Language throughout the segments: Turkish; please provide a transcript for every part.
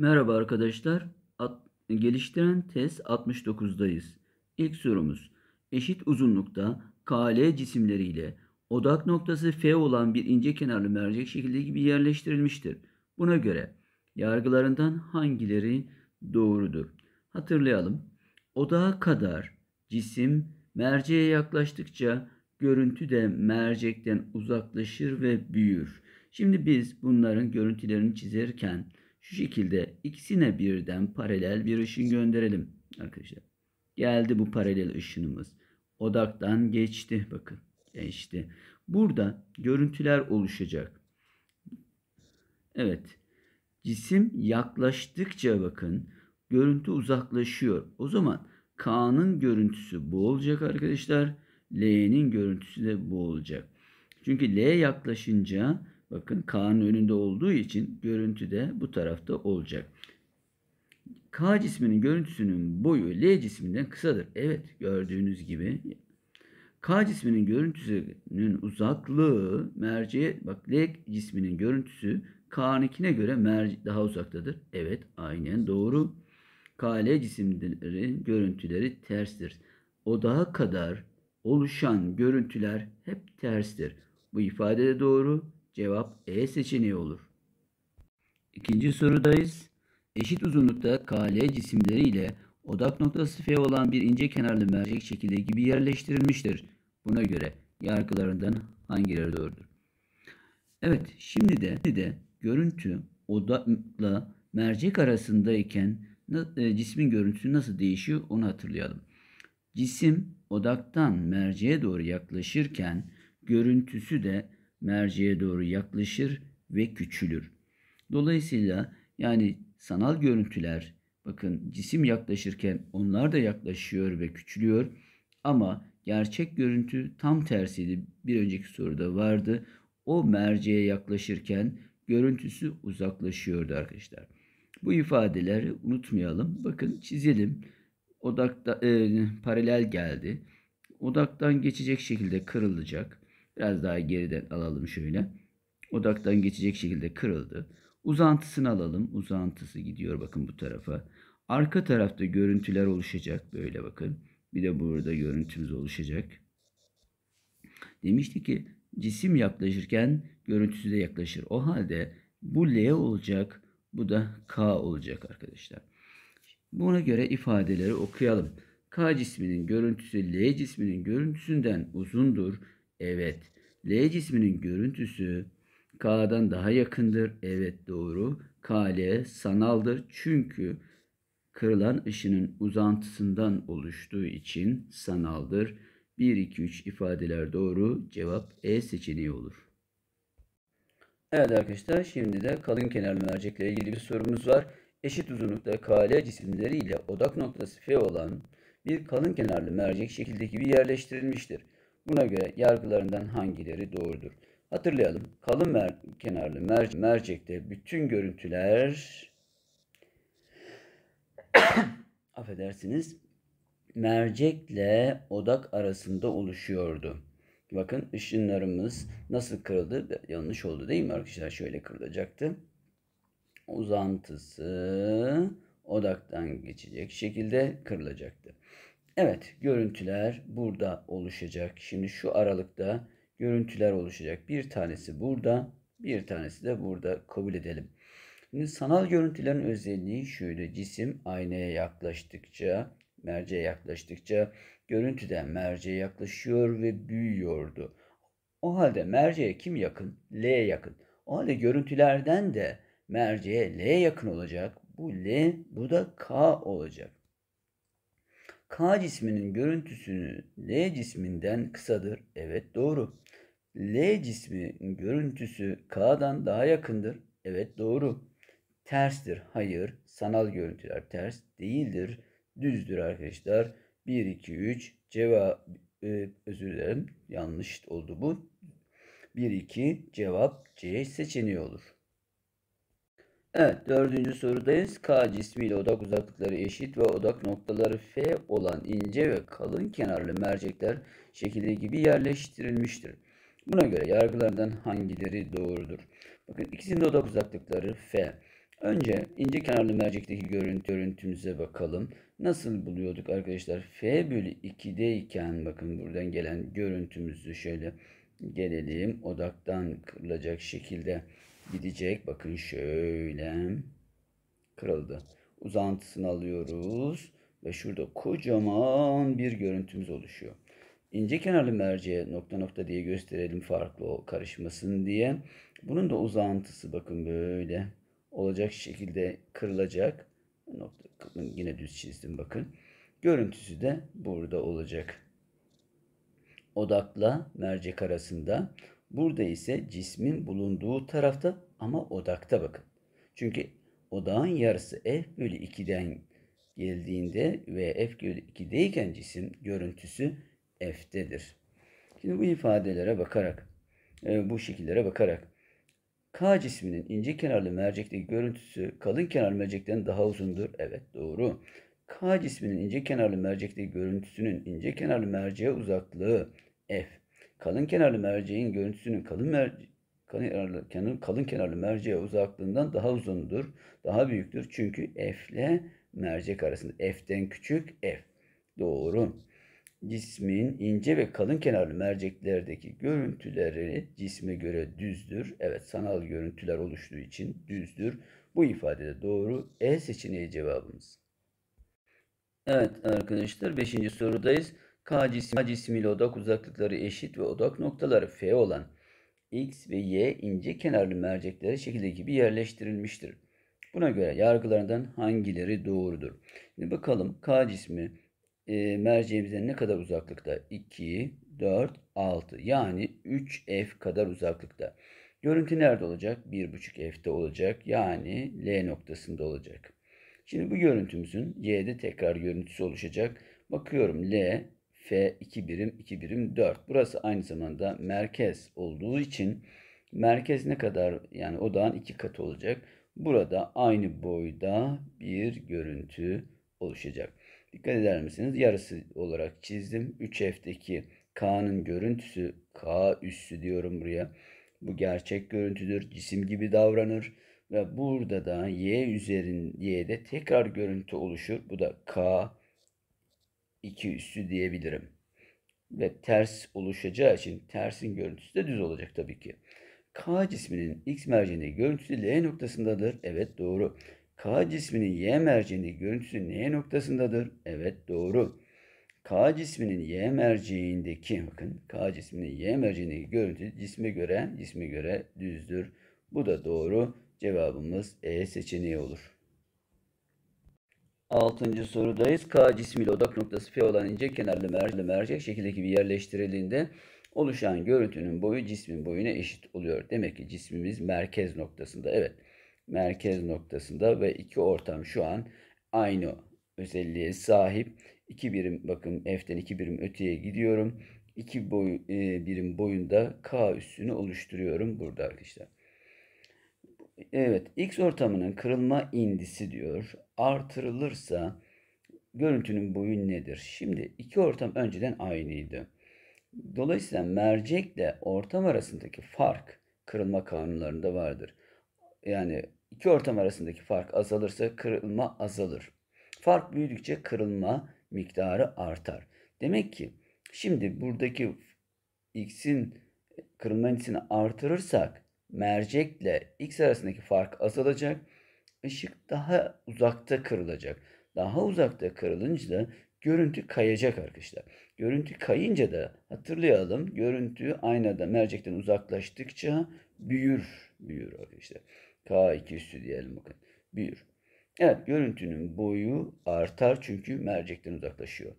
Merhaba arkadaşlar. At, geliştiren test 69'dayız. İlk sorumuz. Eşit uzunlukta KL cisimleriyle odak noktası F olan bir ince kenarlı mercek şekilde gibi yerleştirilmiştir. Buna göre yargılarından hangileri doğrudur? Hatırlayalım. Odağa kadar cisim merceğe yaklaştıkça görüntü de mercekten uzaklaşır ve büyür. Şimdi biz bunların görüntülerini çizerken şu şekilde ikisine birden paralel bir ışın gönderelim arkadaşlar. Geldi bu paralel ışınımız. Odaktan geçti bakın. Geçti. Burada görüntüler oluşacak. Evet. Cisim yaklaştıkça bakın görüntü uzaklaşıyor. O zaman K'nın görüntüsü bu olacak arkadaşlar. L'nin görüntüsü de bu olacak. Çünkü L yaklaşınca Bakın K'nın önünde olduğu için görüntü de bu tarafta olacak. K cisminin görüntüsünün boyu L cisminden kısadır. Evet gördüğünüz gibi. K cisminin görüntüsünün uzaklığı merceğe bak L cisminin görüntüsü K'ninkine göre merci daha uzaktadır. Evet aynen doğru. K L cisimlerin görüntüleri terstir. Odağa kadar oluşan görüntüler hep terstir. Bu ifade de doğru. Cevap E seçeneği olur. İkinci sorudayız. Eşit uzunlukta KL cisimleri ile odak noktası F olan bir ince kenarlı mercek şekilde gibi yerleştirilmiştir. Buna göre yargılarından hangileri doğrudur? Evet, şimdi de, şimdi de görüntü odakla mercek arasındayken e, cismin görüntüsü nasıl değişiyor onu hatırlayalım. Cisim odaktan merceğe doğru yaklaşırken görüntüsü de merceğe doğru yaklaşır ve küçülür. Dolayısıyla yani sanal görüntüler bakın cisim yaklaşırken onlar da yaklaşıyor ve küçülüyor ama gerçek görüntü tam tersiydi. Bir önceki soruda vardı. O merceğe yaklaşırken görüntüsü uzaklaşıyordu arkadaşlar. Bu ifadeleri unutmayalım. Bakın çizelim. Odakta e, paralel geldi. Odaktan geçecek şekilde kırılacak. Biraz daha geriden alalım şöyle. Odaktan geçecek şekilde kırıldı. Uzantısını alalım. Uzantısı gidiyor bakın bu tarafa. Arka tarafta görüntüler oluşacak. Böyle bakın. Bir de burada görüntümüz oluşacak. Demişti ki cisim yaklaşırken görüntüsü de yaklaşır. O halde bu L olacak. Bu da K olacak arkadaşlar. Buna göre ifadeleri okuyalım. K cisminin görüntüsü L cisminin görüntüsünden uzundur Evet. L cisminin görüntüsü K'dan daha yakındır. Evet doğru. KL sanaldır. Çünkü kırılan ışının uzantısından oluştuğu için sanaldır. 1, 2, 3 ifadeler doğru. Cevap E seçeneği olur. Evet arkadaşlar şimdi de kalın kenarlı mercekle ilgili bir sorumuz var. Eşit uzunlukta KL cisimleriyle odak noktası F olan bir kalın kenarlı mercek şekildeki bir yerleştirilmiştir. Buna göre yargılarından hangileri doğrudur? Hatırlayalım. Kalın mer kenarlı mer mercekte bütün görüntüler affedersiniz mercekle odak arasında oluşuyordu. Bakın ışınlarımız nasıl kırıldı? Yanlış oldu değil mi arkadaşlar? Şöyle kırılacaktı. Uzantısı odaktan geçecek şekilde kırılacaktı. Evet görüntüler burada oluşacak. Şimdi şu aralıkta görüntüler oluşacak. Bir tanesi burada bir tanesi de burada kabul edelim. Şimdi sanal görüntülerin özelliği şöyle cisim aynaya yaklaştıkça merceğe yaklaştıkça görüntüden merceğe yaklaşıyor ve büyüyordu. O halde merceğe kim yakın? L'ye yakın. O halde görüntülerden de merceğe L'ye yakın olacak. Bu L bu da K olacak. K cisminin görüntüsünü L cisminden kısadır. Evet doğru. L cismi görüntüsü K'dan daha yakındır. Evet doğru. Terstir. Hayır. Sanal görüntüler ters değildir. Düzdür arkadaşlar. 1, 2, 3 cevap e, özür dilerim. Yanlış oldu bu. 1, 2 cevap C seçeneği olur. Evet dördüncü sorudayız. K cismiyle odak uzaklıkları eşit ve odak noktaları F olan ince ve kalın kenarlı mercekler şekilde gibi yerleştirilmiştir. Buna göre yargılardan hangileri doğrudur? Bakın ikisinin de odak uzaklıkları F. Önce ince kenarlı mercekteki görüntü görüntümüze bakalım. Nasıl buluyorduk arkadaşlar? F bölü 2'deyken bakın buradan gelen görüntümüzü şöyle gelelim. Odaktan kırılacak şekilde gidecek. Bakın şöyle kırıldı. Uzantısını alıyoruz ve şurada kocaman bir görüntümüz oluşuyor. İnce kenarlı merceğe nokta nokta diye gösterelim farklı o karışmasın diye. Bunun da uzantısı bakın böyle olacak şekilde kırılacak. Nokta yine düz çizdim bakın. Görüntüsü de burada olacak. Odakla mercek arasında Burada ise cismin bulunduğu tarafta ama odakta bakın. Çünkü odağın yarısı f bölü 2'den geldiğinde ve f bölü 2'deyken cisim görüntüsü f'dedir. Şimdi bu ifadelere bakarak, e, bu şekillere bakarak K cisminin ince kenarlı mercekteki görüntüsü kalın kenarlı mercekten daha uzundur. Evet doğru. K cisminin ince kenarlı mercekteki görüntüsünün ince kenarlı merceğe uzaklığı f kalın kenarlı merceğin görüntüsünün kalın merce kalın kenarlı, kalın kenarlı merceğe uzaklığından daha uzundur, daha büyüktür. Çünkü f ile mercek arasında f'den küçük f. Doğru. Cismin ince ve kalın kenarlı merceklerdeki görüntüleri cisme göre düzdür. Evet sanal görüntüler oluştuğu için düzdür. Bu ifadede doğru. E seçeneği cevabımız. Evet arkadaşlar 5. sorudayız. K cisim, K cisimiyle odak uzaklıkları eşit ve odak noktaları F olan X ve Y ince kenarlı mercekleri şekildeki gibi yerleştirilmiştir. Buna göre yargılarından hangileri doğrudur? Şimdi bakalım K cismi e, merceğimizden ne kadar uzaklıkta? 2, 4, 6 yani 3F kadar uzaklıkta. Görüntü nerede olacak? 1.5 F'te olacak. Yani L noktasında olacak. Şimdi bu görüntümüzün Y'de tekrar görüntüsü oluşacak. Bakıyorum L F 2 birim 2 birim 4. Burası aynı zamanda merkez olduğu için merkez ne kadar yani odağın iki katı olacak. Burada aynı boyda bir görüntü oluşacak. Dikkat eder misiniz? Yarısı olarak çizdim. 3F'deki K'nın görüntüsü K üssü diyorum buraya. Bu gerçek görüntüdür. Cisim gibi davranır. Ve burada da Y üzerinde Y'de tekrar görüntü oluşur. Bu da K iki üssü diyebilirim. Ve ters oluşacağı için tersin görüntüsü de düz olacak tabii ki. K cisminin X merceğindeki görüntüsü L noktasındadır. Evet doğru. K cisminin Y merceğindeki görüntüsü N noktasındadır. Evet doğru. K cisminin Y merceğindeki bakın K cisminin Y merceğindeki görüntü cisme göre cisme göre düzdür. Bu da doğru. Cevabımız E seçeneği olur. Altıncı sorudayız. K cismiyle odak noktası P olan ince kenarlı mercek, mercek şekildeki gibi yerleştirildiğinde oluşan görüntünün boyu cismin boyuna eşit oluyor. Demek ki cismimiz merkez noktasında. Evet merkez noktasında ve iki ortam şu an aynı özelliğe sahip. 2 birim bakın F'den iki birim öteye gidiyorum. İki boy, e, birim boyunda K üssünü oluşturuyorum burada arkadaşlar. Evet X ortamının kırılma indisi diyor artırılırsa görüntünün boyu nedir? Şimdi iki ortam önceden aynıydı. Dolayısıyla mercekle ortam arasındaki fark kırılma kanunlarında vardır. Yani iki ortam arasındaki fark azalırsa kırılma azalır. Fark büyüdükçe kırılma miktarı artar. Demek ki şimdi buradaki x'in kırılma indisini artırırsak mercekle x arasındaki fark azalacak ışık daha uzakta kırılacak. Daha uzakta kırılınca görüntü kayacak arkadaşlar. Görüntü kayınca da hatırlayalım. Görüntü aynada mercekten uzaklaştıkça büyür. Büyür arkadaşlar. K2 üstü diyelim bakın. Büyür. Evet görüntünün boyu artar çünkü mercekten uzaklaşıyor.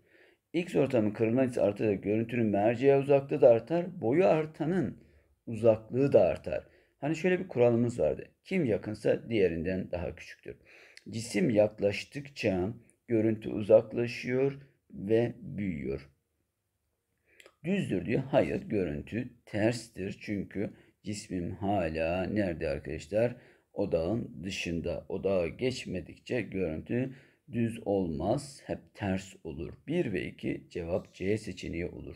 X ortamı kırılma etkisi artar görüntünün merceğe uzaklığı da artar. Boyu artanın uzaklığı da artar. Hani şöyle bir kuralımız vardı. Kim yakınsa diğerinden daha küçüktür. Cisim yaklaştıkça görüntü uzaklaşıyor ve büyüyor. Düzdür diyor. Hayır görüntü terstir. Çünkü cismim hala nerede arkadaşlar? Odağın dışında. Odağa geçmedikçe görüntü düz olmaz. Hep ters olur. 1 ve 2 cevap C seçeneği olur.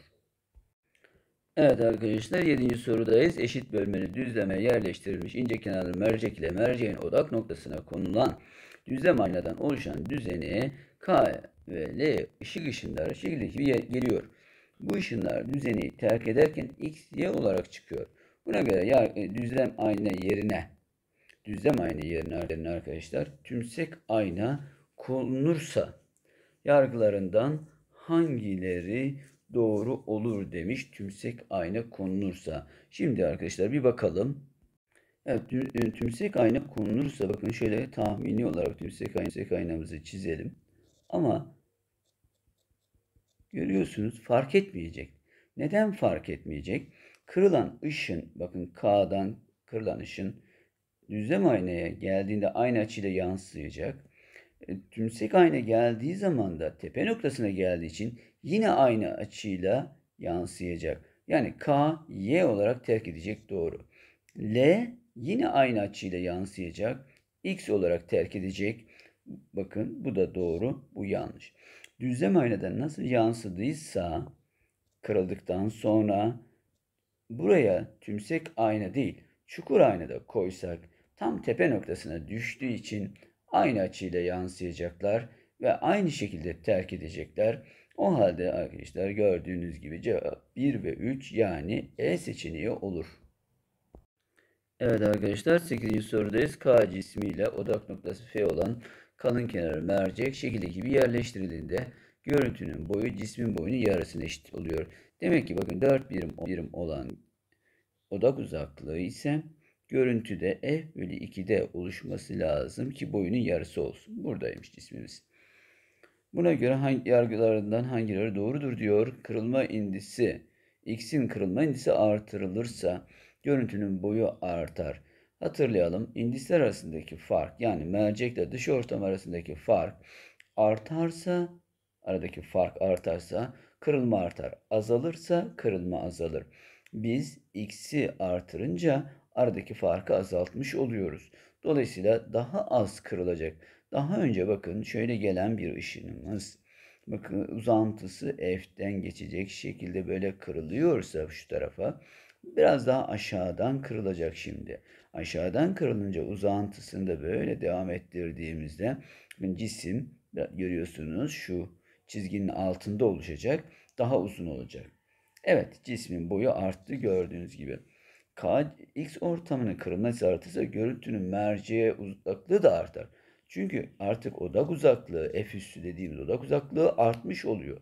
Evet arkadaşlar 7. sorudayız. Eşit bölmeli düzleme yerleştirilmiş ince kenarlı mercek ile merceğin odak noktasına konulan düzlem aynadan oluşan düzeni K ve L ışık ışınları şekilde gibi geliyor. Bu ışınlar düzeni terk ederken X, Y olarak çıkıyor. Buna göre ya, e, düzlem ayna yerine düzlem ayna yerine arkadaşlar tümsek ayna konulursa yargılarından hangileri doğru olur demiş tümsek ayna konulursa. Şimdi arkadaşlar bir bakalım. Evet e, tümsek ayna konulursa bakın şöyle tahmini olarak tümsek, ayna, tümsek aynamızı çizelim. Ama görüyorsunuz fark etmeyecek. Neden fark etmeyecek? Kırılan ışın bakın K'dan kırılan ışın düzlem aynaya geldiğinde aynı açıyla yansıyacak e, tümsek ayna geldiği zaman da tepe noktasına geldiği için yine aynı açıyla yansıyacak. Yani K, Y olarak terk edecek doğru. L yine aynı açıyla yansıyacak. X olarak terk edecek. Bakın bu da doğru, bu yanlış. Düzlem aynada nasıl yansıdıysa kırıldıktan sonra buraya tümsek ayna değil, çukur ayna da koysak tam tepe noktasına düştüğü için aynı açıyla yansıyacaklar ve aynı şekilde terk edecekler. O halde arkadaşlar gördüğünüz gibi cevap 1 ve 3 yani E seçeneği olur. Evet arkadaşlar 8. sorudayız. K cismiyle odak noktası F olan kalın kenarı mercek şekildeki gibi yerleştirildiğinde görüntünün boyu cismin boyunun yarısına eşit oluyor. Demek ki bakın 4 birim, birim olan odak uzaklığı ise görüntüde f e bölü 2'de oluşması lazım ki boyunun yarısı olsun. Buradaymış cismimiz. Buna göre hangi yargılarından hangileri doğrudur diyor. Kırılma indisi, x'in kırılma indisi artırılırsa görüntünün boyu artar. Hatırlayalım indisler arasındaki fark yani mercekle dış ortam arasındaki fark artarsa aradaki fark artarsa kırılma artar. Azalırsa kırılma azalır. Biz x'i artırınca aradaki farkı azaltmış oluyoruz. Dolayısıyla daha az kırılacak. Daha önce bakın şöyle gelen bir ışınımız bakın uzantısı F'den geçecek şekilde böyle kırılıyorsa şu tarafa biraz daha aşağıdan kırılacak şimdi. Aşağıdan kırılınca uzantısını da böyle devam ettirdiğimizde cisim görüyorsunuz şu çizginin altında oluşacak. Daha uzun olacak. Evet cismin boyu arttı gördüğünüz gibi. Kx ortamının kırılma artırsa görüntünün merceğe uzaklığı da artar. Çünkü artık odak uzaklığı F üssü dediğimiz odak uzaklığı artmış oluyor.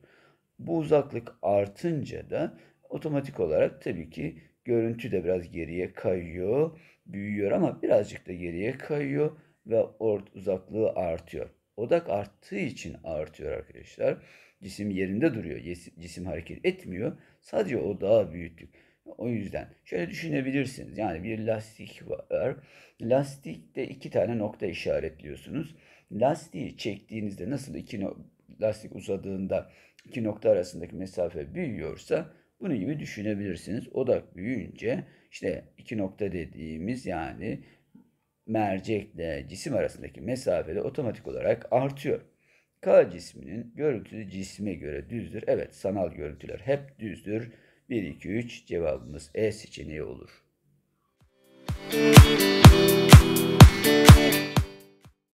Bu uzaklık artınca da otomatik olarak tabii ki görüntü de biraz geriye kayıyor, büyüyor ama birazcık da geriye kayıyor ve ort uzaklığı artıyor. Odak arttığı için artıyor arkadaşlar. Cisim yerinde duruyor. Cisim hareket etmiyor. Sadece odağı büyüttük. O yüzden şöyle düşünebilirsiniz. Yani bir lastik var. Lastikte iki tane nokta işaretliyorsunuz. Lastiği çektiğinizde nasıl iki no lastik uzadığında iki nokta arasındaki mesafe büyüyorsa bunu gibi düşünebilirsiniz. Odak büyüyünce işte iki nokta dediğimiz yani mercekle cisim arasındaki mesafe de otomatik olarak artıyor. K cisminin görüntüsü cisme göre düzdür. Evet sanal görüntüler hep düzdür. 1, 2, 3 cevabımız E seçeneği olur. Müzik